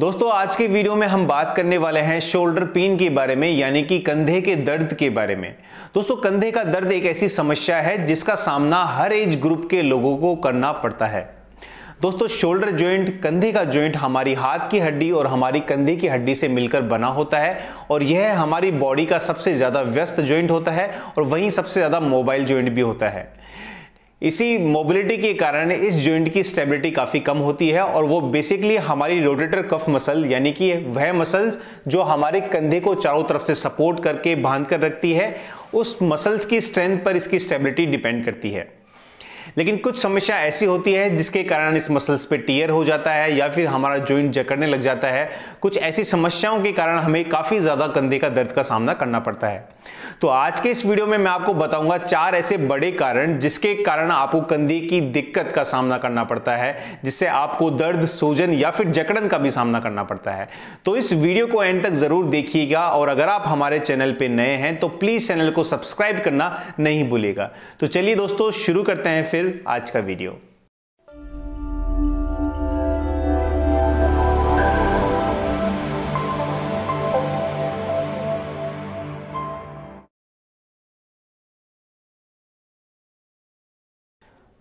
दोस्तों आज के वीडियो में हम बात करने वाले हैं शोल्डर पेन के बारे में यानी कि कंधे के दर्द के बारे में दोस्तों कंधे का दर्द एक ऐसी समस्या है जिसका सामना हर एज ग्रुप के लोगों को करना पड़ता है दोस्तों शोल्डर ज्वाइंट कंधे का ज्वाइंट हमारी हाथ की हड्डी और हमारी कंधे की हड्डी से मिलकर बना होता है और यह हमारी बॉडी का सबसे ज़्यादा व्यस्त ज्वाइंट होता है और वहीं सबसे ज़्यादा मोबाइल ज्वाइंट भी होता है इसी मोबिलिटी के कारण इस जॉइंट की स्टेबिलिटी काफ़ी कम होती है और वो बेसिकली हमारी रोटेटर कफ मसल यानी कि वह मसल्स जो हमारे कंधे को चारों तरफ से सपोर्ट करके बांध कर रखती है उस मसल्स की स्ट्रेंथ पर इसकी स्टेबिलिटी डिपेंड करती है लेकिन कुछ समस्या ऐसी होती है जिसके कारण इस मसल्स पे टीयर हो जाता है या फिर हमारा जॉइंट जकड़ने लग जाता है कुछ ऐसी समस्याओं के कारण हमें काफ़ी ज़्यादा कंधे का दर्द का सामना करना पड़ता है तो आज के इस वीडियो में मैं आपको बताऊंगा चार ऐसे बड़े कारण जिसके कारण आपको कंधे की दिक्कत का सामना करना पड़ता है जिससे आपको दर्द सूजन या फिर जकड़न का भी सामना करना पड़ता है तो इस वीडियो को एंड तक जरूर देखिएगा और अगर आप हमारे चैनल पर नए हैं तो प्लीज चैनल को सब्सक्राइब करना नहीं भूलेगा तो चलिए दोस्तों शुरू करते हैं फिर आज का वीडियो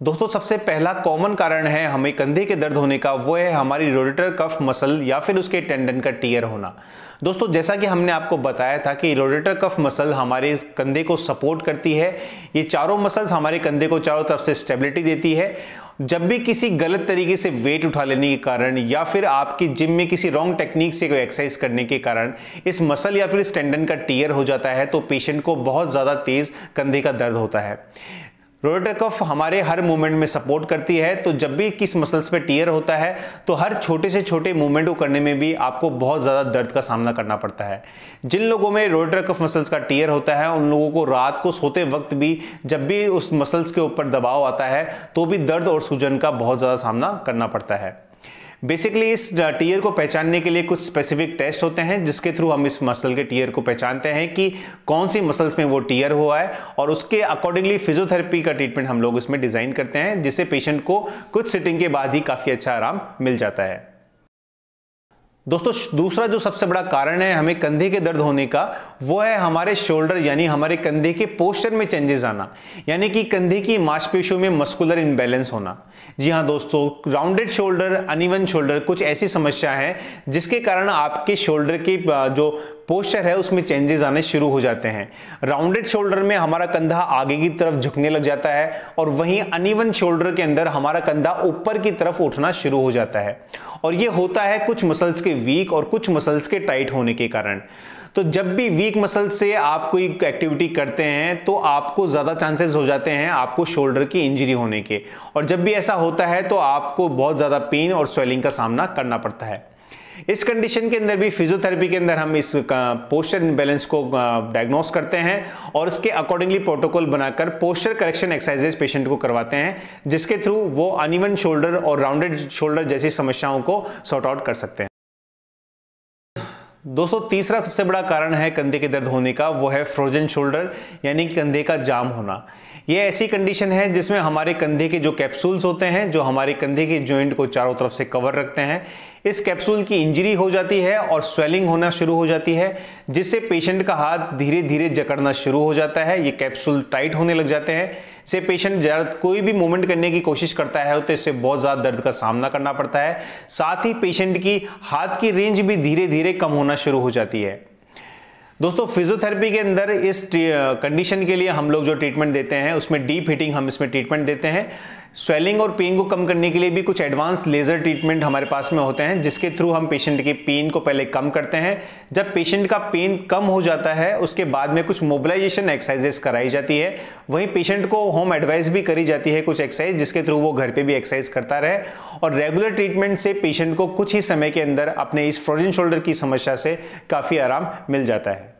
दोस्तों सबसे पहला कॉमन कारण है हमें कंधे के दर्द होने का वो है हमारी रोडेटर कफ मसल या फिर उसके टेंडन का टीयर होना दोस्तों जैसा कि हमने आपको बताया था कि रोडेटर कफ मसल हमारे इस कंधे को सपोर्ट करती है ये चारों मसल्स हमारे कंधे को चारों तरफ से स्टेबिलिटी देती है जब भी किसी गलत तरीके से वेट उठा लेने के कारण या फिर आपकी जिम में किसी रॉन्ग टेक्निक से कोई एक्सरसाइज करने के कारण इस मसल या फिर इस टेंडन का टीयर हो जाता है तो पेशेंट को बहुत ज़्यादा तेज़ कंधे का दर्द होता है रोटेटर कफ हमारे हर मूवमेंट में सपोर्ट करती है तो जब भी किस मसल्स पे टीयर होता है तो हर छोटे से छोटे मूवमेंट को करने में भी आपको बहुत ज़्यादा दर्द का सामना करना पड़ता है जिन लोगों में रोटेटर कफ मसल्स का टीयर होता है उन लोगों को रात को सोते वक्त भी जब भी उस मसल्स के ऊपर दबाव आता है तो भी दर्द और सूजन का बहुत ज़्यादा सामना करना पड़ता है बेसिकली इस टीयर uh, को पहचानने के लिए कुछ स्पेसिफिक टेस्ट होते हैं जिसके थ्रू हम इस मसल के टीयर को पहचानते हैं कि कौन सी मसल्स में वो टीयर हुआ है और उसके अकॉर्डिंगली फिजियोथेरेपी का ट्रीटमेंट हम लोग उसमें डिज़ाइन करते हैं जिससे पेशेंट को कुछ सिटिंग के बाद ही काफ़ी अच्छा आराम मिल जाता है दोस्तों दूसरा जो सबसे बड़ा कारण है हमें कंधे के दर्द होने का वो है हमारे शोल्डर यानी हमारे कंधे के पोस्चर में चेंजेस आना यानी कि कंधे की मांसपेशियों में मस्कुलर इनबैलेंस होना जी हाँ दोस्तों राउंडेड शोल्डर अनइवन शोल्डर कुछ ऐसी समस्या है जिसके कारण आपके शोल्डर के जो पोस्चर है उसमें चेंजेस आने शुरू हो जाते हैं राउंडेड शोल्डर में हमारा कंधा आगे की तरफ झुकने लग जाता है और वहीं अनइवन शोल्डर के अंदर हमारा कंधा ऊपर की तरफ उठना शुरू हो जाता है और ये होता है कुछ मसल्स के के वीक और कुछ मसल्स के टाइट होने के कारण तो जब भी वीक मसल से आप कोई एक्टिविटी करते हैं तो आपको ज़्यादा चांसेस हो जाते हैं आपको शोल्डर की इंजरी होने के और जब भी ऐसा होता है तो आपको बहुत ज़्यादा पेन और स्वेलिंग का सामना करना पड़ता है इस कंडीशन के अंदर भी फिजियोथेरेपी के अंदर हम इस पोस्चर इम्बेलेंस को डायग्नोस करते हैं और उसके अकॉर्डिंगली प्रोटोकॉल बनाकर पोस्चर करेक्शन एक्सरसाइजेज पेशेंट को करवाते हैं जिसके थ्रू वो अनइवन शोल्डर और राउंडेड शोल्डर जैसी समस्याओं को सॉर्ट आउट कर सकते हैं दोस्तों तीसरा सबसे बड़ा कारण है कंधे के दर्द होने का वो है फ्रोजन शोल्डर यानी कि कंधे का जाम होना ये ऐसी कंडीशन है जिसमें हमारे कंधे के जो कैप्सूल्स होते हैं जो हमारे कंधे के जॉइंट को चारों तरफ से कवर रखते हैं इस कैप्सूल की इंजरी हो जाती है और स्वेलिंग होना शुरू हो जाती है जिससे पेशेंट का हाथ धीरे धीरे जकड़ना शुरू हो जाता है ये कैप्सूल टाइट होने लग जाते हैं से पेशेंट ज़्यादा कोई भी मूवमेंट करने की कोशिश करता है तो इससे बहुत ज़्यादा दर्द का सामना करना पड़ता है साथ ही पेशेंट की हाथ की रेंज भी धीरे धीरे कम होना शुरू हो जाती है दोस्तों फिजियोथेरेपी के अंदर इस कंडीशन के लिए हम लोग जो ट्रीटमेंट देते हैं उसमें डीप हीटिंग हम इसमें ट्रीटमेंट देते हैं स्वेलिंग और पेन को कम करने के लिए भी कुछ एडवांस लेज़र ट्रीटमेंट हमारे पास में होते हैं जिसके थ्रू हम पेशेंट के पेन को पहले कम करते हैं जब पेशेंट का पेन कम हो जाता है उसके बाद में कुछ मोबिलाइजेशन एक्सरसाइजेस कराई जाती है वहीं पेशेंट को होम एडवाइस भी करी जाती है कुछ एक्सरसाइज जिसके थ्रू वो घर पर भी एक्सरसाइज करता रहे और रेगुलर ट्रीटमेंट से पेशेंट को कुछ ही समय के अंदर अपने इस फ्रोजन शोल्डर की समस्या से काफ़ी आराम मिल जाता है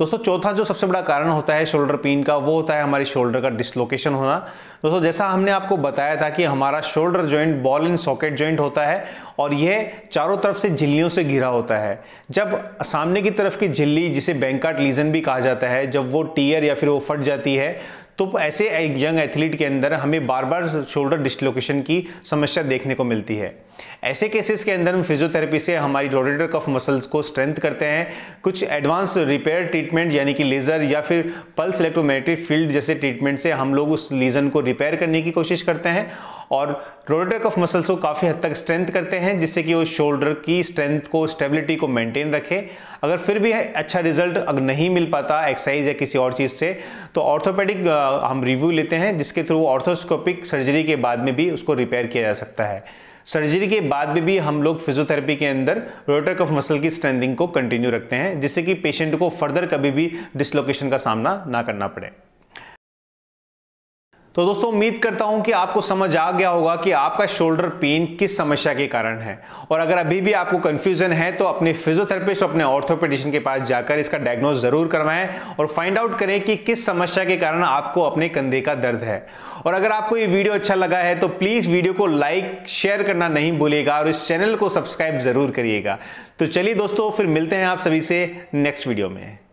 दोस्तों चौथा जो सबसे बड़ा कारण होता है शोल्डर पेन का वो होता है हमारे शोल्डर का डिसलोकेशन होना दोस्तों जैसा हमने आपको बताया था कि हमारा shoulder joint ball and socket joint होता है और यह चारों तरफ से झिल्लियों से घिरा होता है जब सामने की तरफ की झिल्ली जिसे बैंकाट लीजन भी कहा जाता है जब वो टीयर या फिर वो फट जाती है तो ऐसे एक यंग एथलीट के अंदर हमें बार बार शोल्डर डिस्लोकेशन की समस्या देखने को मिलती है ऐसे केसेस के अंदर हम फिजियोथेरेपी से हमारी रोटेटर कफ मसल्स को स्ट्रेंथ करते हैं कुछ एडवांस रिपेयर ट्रीटमेंट यानी कि लेज़र या फिर पल्स इलेक्ट्रोमैग्नेटिक फील्ड जैसे ट्रीटमेंट से हम लोग उस लीजन को रिपेयर करने की कोशिश करते हैं और रोटेटर कफ मसल्स को काफ़ी हद तक स्ट्रेंथ करते हैं जिससे कि वो शोल्डर की स्ट्रेंथ को स्टेबिलिटी को मेंटेन रखे अगर फिर भी अच्छा रिजल्ट अगर नहीं मिल पाता एक्सरसाइज या किसी और चीज़ से तो ऑर्थोपेडिक हम रिव्यू लेते हैं जिसके थ्रू ऑर्थोस्कोपिक सर्जरी के बाद में भी उसको रिपेयर किया जा सकता है सर्जरी के बाद में भी हम लोग फिजियोथेरेपी के अंदर रोटर कफ मसल की स्ट्रेंथिंग को कंटिन्यू रखते हैं जिससे कि पेशेंट को फर्दर कभी भी डिसलोकेशन का सामना ना करना पड़े तो दोस्तों उम्मीद करता हूं कि आपको समझ आ गया होगा कि आपका शोल्डर पेन किस समस्या के कारण है और अगर अभी भी आपको कंफ्यूजन है तो अपने फिजियोथेरेपिस्ट अपने ऑर्थोपेडिशियन के पास जाकर इसका डायग्नोज जरूर करवाएं और फाइंड आउट करें कि किस समस्या के कारण आपको अपने कंधे का दर्द है और अगर आपको ये वीडियो अच्छा लगा है तो प्लीज वीडियो को लाइक शेयर करना नहीं भूलेगा और इस चैनल को सब्सक्राइब जरूर करिएगा तो चलिए दोस्तों फिर मिलते हैं आप सभी से नेक्स्ट वीडियो में